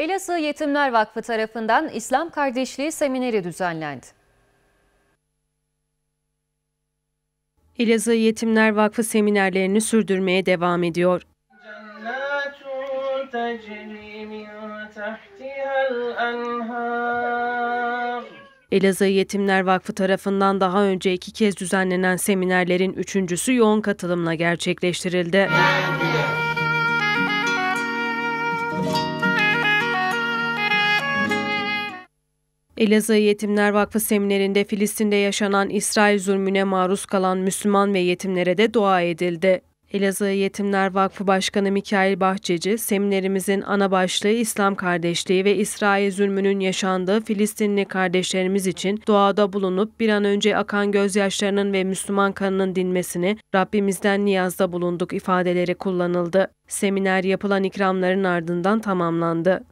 Elazığ Yetimler Vakfı tarafından İslam Kardeşliği Semineri düzenlendi. Elazığ Yetimler Vakfı seminerlerini sürdürmeye devam ediyor. Elazığ Yetimler Vakfı tarafından daha önce iki kez düzenlenen seminerlerin üçüncüsü yoğun katılımla gerçekleştirildi. Elazığ Yetimler Vakfı seminerinde Filistin'de yaşanan İsrail zulmüne maruz kalan Müslüman ve yetimlere de dua edildi. Elazığ Yetimler Vakfı Başkanı Mikail Bahçeci, seminerimizin ana başlığı İslam kardeşliği ve İsrail zulmünün yaşandığı Filistinli kardeşlerimiz için doğada bulunup bir an önce akan gözyaşlarının ve Müslüman kanının dinmesini Rabbimizden niyazda bulunduk ifadeleri kullanıldı. Seminer yapılan ikramların ardından tamamlandı.